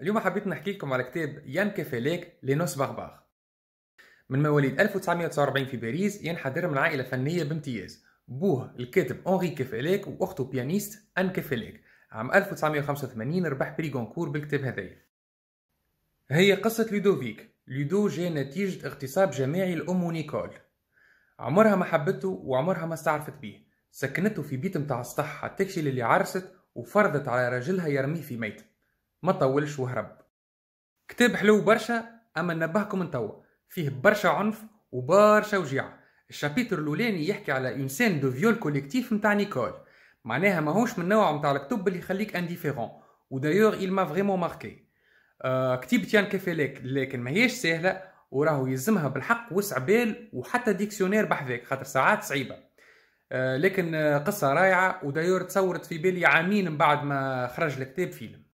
اليوم حبيت نحكي لكم على كتاب يان كيفيليك لينوس بغباغ من مواليد 1949 في باريس ينحدر من عائلة فنية بامتياز بوه الكاتب أنري كيفيليك وأخته بيانيست أن كيفيليك عام 1985 ربح بري غونكور بالكتاب هذايا هي قصة لودوفيك لودو جاء نتيجة اغتصاب جماعي الأم نيكول عمرها ما حبته وعمرها ما استعرفت بيه سكنته في بيت متاع السطح حتى اللي عرست وفرضت على راجلها يرميه في ميت ما طولش وهرب كتاب حلو برشا اما نبهكم انتوا فيه برشا عنف وبرشا وجيعه الشابيتر الاولاني يحكي على انسان دو فيول كوليكتيف نتاع نيكول معناها ماهوش من نوع نتاع الكتب اللي يخليك انديفيرون ودايور il ما فريمون ماركي آه كتيب تيان كفيليك لكن ماهيش سهله وراهو يلزمها بالحق وسع بال وحتى ديكسيونير بحذاك خاطر ساعات صعيبه آه لكن آه، قصه رائعه ودايور تصورت في بالي عامين من بعد ما خرج الكتاب فيلم